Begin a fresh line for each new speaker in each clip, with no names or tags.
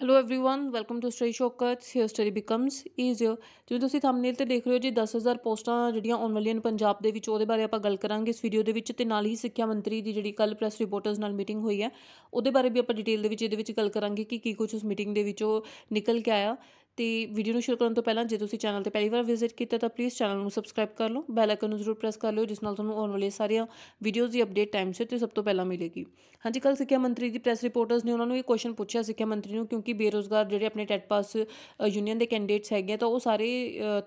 hello everyone welcome to study shortcuts here story becomes easier ਜਿਵੇਂ ਤੁਸੀਂ thumbnail ਤੇ ਦੇਖ ਰਹੇ ਹੋ ਜੀ 10000 ਪੋਸਟਾਂ ਜਿਹੜੀਆਂ ਆਨ ਵਾਲੀਆਂ ਨੇ ਪੰਜਾਬ ਦੇ ਵਿੱਚ ਉਹਦੇ ਬਾਰੇ ਆਪਾਂ ਗੱਲ ਕਰਾਂਗੇ ਇਸ ਵੀਡੀਓ ਦੇ ਵਿੱਚ ਤੇ ਨਾਲ ਹੀ ਸਿੱਖਿਆ ਮੰਤਰੀ ਦੀ ਜਿਹੜੀ ਕੱਲ ਪ੍ਰੈਸ ਰਿਪੋਰਟਰਸ ਨਾਲ ਮੀਟਿੰਗ ਹੋਈ ਹੈ ਉਹਦੇ ਬਾਰੇ ਵੀ ਆਪਾਂ ਡਿਟੇਲ ਦੇ ਵਿੱਚ ਇਹਦੇ ਵਿੱਚ ਗੱਲ ਕਰਾਂਗੇ ਕਿ ਕੀ ਕੁਝ ਉਸ ਮੀਟਿੰਗ ਦੇ ਵਿੱਚੋਂ ਨਿਕਲ ਕੇ ਆਇਆ ਤੇ ਵੀਡੀਓ ਨੂੰ ਸ਼ੁਰੂ ਕਰਨ ਤੋਂ ਪਹਿਲਾਂ ਜੇ ਤੁਸੀਂ ਚੈਨਲ ਤੇ ਪਹਿਲੀ ਵਾਰ ਵਿਜ਼ਿਟ ਕੀਤਾ ਤਾਂ ਪਲੀਜ਼ ਚੈਨਲ ਨੂੰ ਸਬਸਕ੍ਰਾਈਬ ਕਰ ਲਓ ਬੈਲ ਆਈਕਨ ਨੂੰ ਜ਼ਰੂਰ ਪ੍ਰੈਸ ਕਰ ਲਓ ਜਿਸ ਨਾਲ ਤੁਹਾਨੂੰ ਆਉਣ ਵਾਲੇ ਸਾਰੀਆਂ ਵੀਡੀਓਜ਼ ਦੀ ਅਪਡੇਟ ਟਾਈਮ ਸਿਰ ਤੇ ਸਭ ਤੋਂ ਪਹਿਲਾਂ ਮਿਲੇਗੀ ਹਾਂਜੀ ਕੱਲ ਸਿੱਖਿਆ ਮੰਤਰੀ ਦੀ ਪ੍ਰੈਸ ਰਿਪੋਰਟਰਸ ਨੇ ਉਹਨਾਂ ਨੂੰ ਇਹ ਕੁਐਸਚਨ ਪੁੱਛਿਆ ਸਿੱਖਿਆ ਮੰਤਰੀ ਨੂੰ ਕਿਉਂਕਿ ਬੇਰੋਜ਼ਗਾਰ ਜਿਹੜੇ ਆਪਣੇ ਟੈਟ ਪਾਸ ਯੂਨੀਅਨ ਦੇ ਕੈਂਡੀਡੇਟਸ ਹੈਗੇ ਤਾਂ ਉਹ ਸਾਰੇ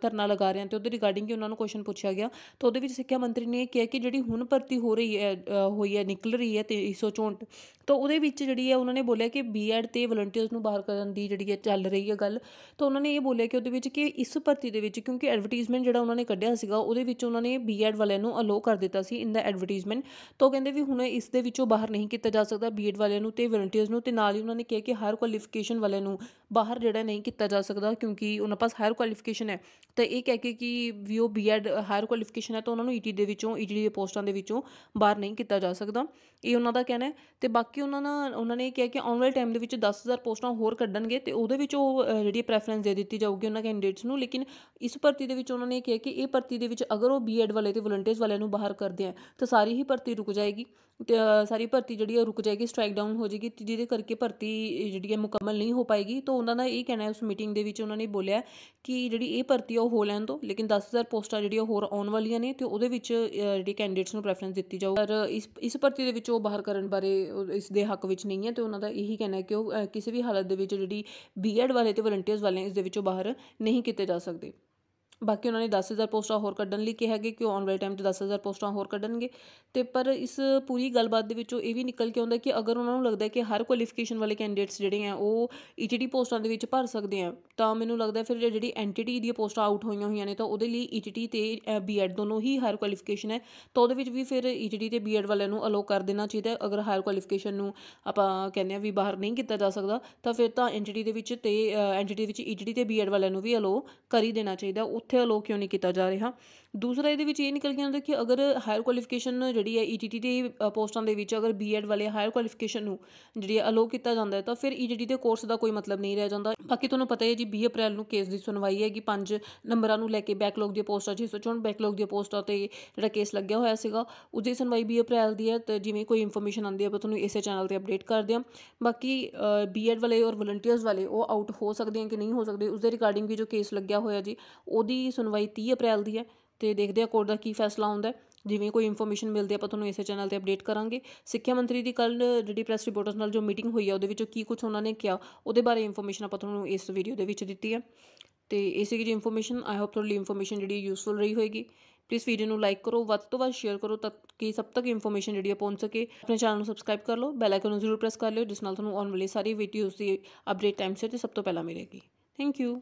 ਧਰਨਾ ਲਗਾ ਰਹੇ ਹਨ ਤੇ ਉਹਦੇ ਰਿਗਾਰਡਿੰਗ ਹੀ ਉਹਨਾਂ ਨੂੰ ਕੁਐਸਚਨ ਪੁੱਛਿਆ ਗਿਆ ਤਾਂ ਉਹਦੇ ਵਿੱਚ ਸਿੱਖਿਆ ਮੰਤਰੀ ਨੇ ਕਿਹਾ ਕਿ ਜਿਹੜੀ ਹੁਣ ਭਰਤੀ ਹੋ ਰਹੀ ਹੈ ਹੋਈ ਹੈ ਨਿਕਲ ਰਹੀ ਹੈ 364 ਤਾਂ ਉਹਦੇ ਵਿੱਚ ਜਿਹੜੀ ਹੈ ਉਹਨਾਂ ਨੇ ਬੋਲਿਆ ਕਿ ਬੀਐਡ ਤੇ ਵਲੰਟੀਅਰਸ ਨੂੰ ਬਾਹਰ ਕਰਨ ਦੀ ਜਿਹੜੀ ਹੈ ਚੱਲ ਰਹੀ ਹੈ ਗੱਲ ਤਾਂ ਉਹਨਾਂ ਨੇ ਇਹ ਬੋਲਿਆ ਕਿ ਉਹਦੇ ਵਿੱਚ ਕਿ ਇਸ ਭਰਤੀ ਦੇ ਵਿੱਚ ਕਿਉਂਕਿ ਐਡਵਰਟਾਈਜ਼ਮੈਂਟ ਜਿਹੜਾ ਉਹਨਾਂ ਨੇ ਕੱਢਿਆ ਸੀਗਾ ਉਹਦੇ ਵਿੱਚ ਉਹਨਾਂ ਨੇ ਬੀਐਡ ਵਾਲਿਆਂ ਨੂੰ ਅਲੋ ਕਰ ਦਿੱਤਾ ਸੀ ਇਨ ਦਾ ਐਡਵਰਟਾਈਜ਼ਮੈਂਟ ਤਾਂ ਕਹਿੰਦੇ ਵੀ ਹੁਣ ਇਸ ਦੇ ਵਿੱਚੋਂ ਬਾਹਰ ਨਹੀਂ ਕੀਤਾ ਜਾ ਸਕਦਾ ਬੀਐਡ ਵਾਲਿਆਂ ਨੂੰ ਤੇ ਵਲੰਟੀਅਰਸ ਨੂੰ ਤੇ ਨਾਲ ਹੀ ਉਹਨਾਂ ਨੇ ਕਿਹਾ ਕਿ ਹਰ ਕੁਆਲੀਫਿਕੇਸ਼ਨ ਵਾਲਿਆਂ ਨੂੰ ਬਾਹਰ ਜਿਹੜਾ ਨਹੀਂ ਕੀਤਾ ਜਾ ਸਕਦਾ ਕਿਉਂਕਿ ਉਹਨਾਂ ਪਾਸ ਹਾਇਰ ਕੁਆਲੀਫਿਕੇਸ਼ਨ ਹੈ ਤਾਂ ਇਹ ਕਹਿ ਕੇ ਕਿ ਵੀ ਉਹ ਬੀਐਡ ਹਾਇਰ ਕੁਆਲੀਫਿਕੇਸ਼ਨ ਹੈ ਤਾਂ ਉਹਨਾਂ ਨੂੰ ਈਟੀ e ਦੇ ਵਿੱਚੋਂ ਈਟੀ e ਦੇ ਪੋਸਟਾਂ ਦੇ ਵਿੱਚੋਂ ਬਾਹਰ ਨਹੀਂ ਕੀਤਾ ਜਾ ਸਕਦਾ ਇਹ ਉਹਨਾਂ ਦਾ ਕਹਿਣਾ ਹੈ ਤੇ ਬਾਕੀ ਉਹਨਾਂ ਨੇ ਉਹਨਾਂ ਨੇ ਕਿਹਾ ਕਿ ਆਨਲਾਈਨ ਟਾਈਮ ਦੇ ਵਿੱਚ 10000 ਪੋਸਟਾਂ ਹੋਰ ਕੱਢਣਗੇ ਤੇ ਉਹਦੇ ਵਿੱਚ ਉਹ ਜਿਹੜੀ ਪ੍ਰੈਫ ਪ੍ਰੈਫਰੈਂਸ ਦੇ ਦਿੱਤੀ ਜਾਊਗੀ ਉਹਨਾਂ ਕੈਂਡੀਡੇਟਸ ਨੂੰ ਲੇਕਿਨ ਇਸ ਭਰਤੀ ਦੇ ਵਿੱਚ ਉਹਨਾਂ ਨੇ ਕਿਹਾ ਕਿ ਇਹ ਭਰਤੀ ਦੇ ਵਿੱਚ ਅਗਰ ਉਹ ਬੀਐਡ ਵਾਲੇ ਤੇ ਵਲੰਟੀਅਰਸ ਵਾਲਿਆਂ ਨੂੰ ਬਾਹਰ ਕਰਦੇ ਆ ਤਾਂ ਸਾਰੀ ਹੀ ਭਰਤੀ ਰੁਕ ਜਾਏਗੀ ਸਾਰੀ ਭਰਤੀ ਜਿਹੜੀ ਹੈ ਰੁਕ ਜਾਏਗੀ ਸਟ੍ਰਾਈਕ ਡਾਊਨ ਹੋ ਜਾਏਗੀ ਜਿਹਦੇ ਕਰਕੇ ਭਰਤੀ ਜਿਹੜੀ ਹੈ ਮੁਕੰਮਲ ਨਹੀਂ ਹੋ ਪਾਏਗੀ ਤਾਂ ਉਹਨਾਂ ਦਾ ਇਹ ਕਹਿਣਾ ਹੈ ਉਸ ਮੀਟਿੰਗ ਦੇ ਵਿੱਚ ਉਹਨਾਂ ਨੇ ਬੋਲਿਆ ਕਿ ਜਿਹੜੀ ਇਹ ਭਰਤੀ ਆ ਉਹ ਹੋ ਲੈਣ ਤੋਂ ਲੇਕਿਨ 10000 ਪੋਸਟਾਂ ਜਿਹੜੀਆਂ ਹੋਰ ਆਉਣ ਵਾਲੀਆਂ ਨੇ ਤੇ ਉਹਦੇ ਵਿੱਚ ਜਿਹੜੀ ਕੈਂਡੀਡੇਟਸ ਨੂੰ ਪ੍ਰੈਫਰੈਂਸ ਦਿੱਤੀ ਜਾਊ ਪਰ ਇਸ ਇਸ ਭਰਤੀ ਦੇ ਵਿੱਚ ਉਹ ਬਾਹਰ ਕਰਨ ਬਾਰੇ ਇਸ ਦੇ ਹੱਕ ਵਿੱਚ ਨਹੀਂ ਹੈ ਤੇ ਉਹਨਾਂ ਦਾ ਇਹੀ ਕਹਿਣਾ ਹੈ ਕਿ ਉਹ ਕਿਸੇ ਵੀ ਹਾਲਤ ਦੇ ਵਿੱਚ ਜਿਹੜੀ ਬੀਐਡ ਵਾਲੇ ਤੇ ਵਲੰਟੀਅਰਸ ਵਾਲੇ ਇਸ ਦੇ ਵਿੱਚੋਂ ਬਾਹਰ ਨਹੀਂ ਕੀਤੇ ਜਾ ਸਕਦੇ ਬਾਕੀ ਉਹਨਾਂ ਨੇ 10000 ਪੋਸਟਾਂ ਹੋਰ ਕੱਢਣ ਲਈ ਕਿਹਾ ਕਿ ਉਹ ਆਨ ਵਾਲੇ ਟਾਈਮ 'ਚ 10000 ਪੋਸਟਾਂ ਹੋਰ ਕੱਢਣਗੇ ਤੇ ਪਰ ਇਸ ਪੂਰੀ ਗੱਲਬਾਤ ਦੇ ਵਿੱਚੋਂ ਇਹ ਵੀ ਨਿਕਲ ਕੇ ਆਉਂਦਾ ਕਿ ਅਗਰ ਉਹਨਾਂ ਨੂੰ ਲੱਗਦਾ ਕਿ ਹਰ ਕੁਆਲੀਫਿਕੇਸ਼ਨ ਵਾਲੇ ਕੈਂਡੀਡੇਟਸ ਜਿਹੜੇ ਆ ਉਹ ਈਟੀਟੀ ਪੋਸਟਾਂ ਦੇ ਵਿੱਚ ਭਰ ਸਕਦੇ ਆ ਤਾਂ ਮੈਨੂੰ ਲੱਗਦਾ ਫਿਰ ਜਿਹੜੀ ਐਂਟੀਟੀ ਦੀ ਪੋਸਟ ਆਊਟ ਹੋਈਆਂ ਹੋਈਆਂ ਨੇ ਤਾਂ ਉਹਦੇ ਲਈ ਈਟੀਟੀ ਤੇ ਬੀਐਡ ਦੋਨੋਂ ਹੀ ਹਾਇਰ ਕੁਆਲੀਫਿਕੇਸ਼ਨ ਹੈ ਤਾਂ ਉਹਦੇ ਵਿੱਚ ਵੀ ਫਿਰ ਈਟੀਟੀ ਤੇ ਬੀਐਡ ਵਾਲਿਆਂ ਨੂੰ ਅਲੋ ਕਰ ਦੇਣਾ ਚਾਹੀਦਾ ਅਗਰ ਹਾਇਰ ਕੁਆਲੀਫਿਕੇਸ਼ਨ ਨੂੰ ਆਪਾਂ ਕਹਿੰਦੇ ਆ ਵੀ ਬਾਹਰ ਨਹੀਂ ਕੀਤਾ ਜਾ ਸਕਦਾ ਤਾਂ ਫਿਰ ਤਾਂ ਐਂਟੀਟੀ ਦੇ ਵਿੱਚ ਤੇ ਐਂਟੀਟੀ ਵਿੱਚ ਈਟੀਟੀ ਤੇ ਬੀਐਡ ਵਾਲਿਆਂ ਨੂੰ ਵੀ ਅਲੋ ਕਰ ਹੀ ਦੇਣਾ ਚਾਹੀਦਾ ਉੱਥੇ ਅਲੋ ਕਿਉਂ ਨਹੀਂ ਕੀਤਾ ਜਾ ਰਿਹਾ ਦੂਸਰਾ ਇਹਦੇ ਵਿੱਚ ਇਹ ਨਿਕਲ ਕੇ ਆਉਂਦਾ ਕਿ ਅਗਰ ਹਾਇਰ ਕੁਆਲੀਫਿਕੇਸ਼ਨ ਜਿਹੜੀ ਹੈ ਈਟੀਟੀ e ਦੀ ਪੋਸਟਾਂ ਦੇ ਵਿੱਚ ਅਗਰ ਬੀਐਡ ਵਾਲੇ ਹਾਇਰ ਕੁਆਲੀਫਿਕੇਸ਼ਨ ਨੂੰ ਜਿਹੜੀ ਹੈ ਅਲੋ ਕੀਤਾ ਜਾਂਦਾ ਤਾਂ ਫਿਰ ਈਜੀਟੀ e ਦੇ ਕੋਰਸ ਦਾ ਕੋਈ ਮਤਲਬ ਨਹੀਂ ਰਹਿ ਜਾਂਦਾ ਬਾਕੀ ਤੁਹਾਨੂੰ ਪਤਾ ਹੈ ਜੀ 20 ਅਪ੍ਰੈਲ ਨੂੰ ਕੇਸ ਦੀ ਸੁਣਵਾਈ ਹੈ ਕਿ ਪੰਜ ਨੰਬਰਾਂ ਨੂੰ ਲੈ ਕੇ ਬੈਕਲੌਗ ਦੀਆਂ ਪੋਸਟਾਂ 664 ਬੈਕਲੌਗ ਦੀਆਂ ਪੋਸਟਾਂ ਤੇ ਜਿਹੜਾ ਕੇਸ ਲੱਗਿਆ ਹੋਇਆ ਸੀਗਾ ਉਹਦੀ ਸੁਣਵਾਈ 20 ਅਪ੍ਰੈਲ ਦੀ ਹੈ ਤੇ ਜਿਵੇਂ ਕੋਈ ਇਨਫੋਰਮੇਸ਼ਨ ਆਉਂਦੀ ਹੈ ਆਪਾਂ ਤੁਹਾਨੂੰ ਇਸੇ ਚੈਨਲ ਤੇ ਅਪਡੇਟ ਕਰ ਦਿਆਂ ਬਾਕੀ ਬੀਐਡ ਵਾਲੇ ਔਰ ਵਲੰਟੀਅਰਸ ਵਾਲੇ ਉਹ ਆਊਟ ਹੋ ਸਕਦੇ ਆ ਕਿ ਨਹੀਂ ਹੋ ਸਕਦੇ ਉਸ ਦੇ ਰਿਗਾਰਡਿੰਗ ਵੀ ਜੋ ਕੇਸ ਲੱਗਿਆ ਹੋਇਆ ਜੀ ਉਹਦੀ ਉਹਦੀ ਸੁਣਵਾਈ 30 ਅਪ੍ਰੈਲ ਦੀ ਹੈ ਤੇ ਦੇਖਦੇ ਆ ਕੋਰਟ ਦਾ ਕੀ ਫੈਸਲਾ ਆਉਂਦਾ ਜਿਵੇਂ ਕੋਈ ਇਨਫੋਰਮੇਸ਼ਨ ਮਿਲਦੀ ਆਪਾਂ ਤੁਹਾਨੂੰ ਇਸੇ ਚੈਨਲ ਤੇ ਅਪਡੇਟ ਕਰਾਂਗੇ ਸਿੱਖਿਆ ਮੰਤਰੀ ਦੀ ਕੱਲ ਜਿਹੜੀ ਪ੍ਰੈਸ ਰਿਪੋਰਟਰਸ ਨਾਲ ਜੋ ਮੀਟਿੰਗ ਹੋਈ ਆ ਉਹਦੇ ਵਿੱਚੋਂ ਕੀ ਕੁਝ ਉਹਨਾਂ ਨੇ ਕਿਹਾ ਉਹਦੇ ਬਾਰੇ ਇਨਫੋਰਮੇਸ਼ਨ ਆਪਾਂ ਤੁਹਾਨੂੰ ਇਸ ਵੀਡੀਓ ਦੇ ਵਿੱਚ ਦਿੱਤੀ ਹੈ ਤੇ ਇਸੇ ਜੀ ਇਨਫੋਰਮੇਸ਼ਨ ਆਈ ਹੋਪ ਤੁਹਾਡੇ ਇਨਫੋਰਮੇਸ਼ਨ ਜਿਹੜੀ ਯੂਸਫੁਲ ਰਹੀ ਹੋਏਗੀ ਪਲੀਜ਼ ਵੀਡੀਓ ਨੂੰ ਲਾਈਕ ਕਰੋ ਵੱਧ ਤੋਂ ਵੱਧ ਸ਼ੇਅਰ ਕਰੋ ਤਾਂ ਕਿ ਸਭ ਤੱਕ ਇਨਫੋਰਮੇਸ਼ਨ ਜਿਹੜੀ ਆ ਪਹੁੰਚ ਸਕੇ ਆਪਣੇ ਚੈਨਲ ਨੂੰ ਸਬਸਕ੍ਰਾਈਬ ਕਰ ਲਓ ਬੈਲ ਆਈਕਨ ਨੂੰ ਜ਼ਰੂਰ ਪ੍ਰੈਸ ਕਰ ਲਿਓ ਜਿਸ ਨਾਲ ਤੁਹਾਨੂੰ ਆਉਣ ਵਾਲੀ ਸਾਰੀ ਵੀਡੀਓਜ਼ ਦੀ ਅਪਡੇਟ ਟਾਈਮ ਸਿਰ ਤੇ ਸਭ ਤੋਂ ਪਹਿਲਾਂ ਮਿਲੇਗੀ ਥੈਂਕ ਯੂ